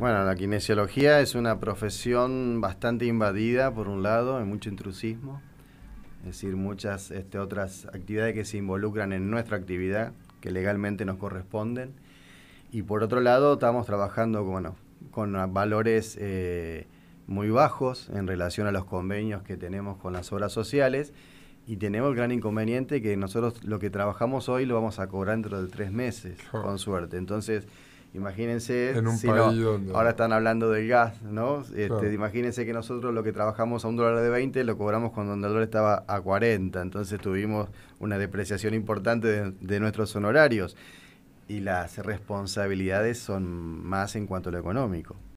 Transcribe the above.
Bueno, la kinesiología es una profesión bastante invadida, por un lado, hay mucho intrusismo, es decir, muchas este, otras actividades que se involucran en nuestra actividad, que legalmente nos corresponden. Y por otro lado, estamos trabajando bueno, con valores eh, muy bajos en relación a los convenios que tenemos con las obras sociales. Y tenemos el gran inconveniente que nosotros lo que trabajamos hoy lo vamos a cobrar dentro de tres meses, con suerte. Entonces, Imagínense, ahora están hablando del gas, ¿no? Este, imagínense que nosotros lo que trabajamos a un dólar de 20 lo cobramos cuando el dólar estaba a 40, entonces tuvimos una depreciación importante de, de nuestros honorarios y las responsabilidades son más en cuanto a lo económico.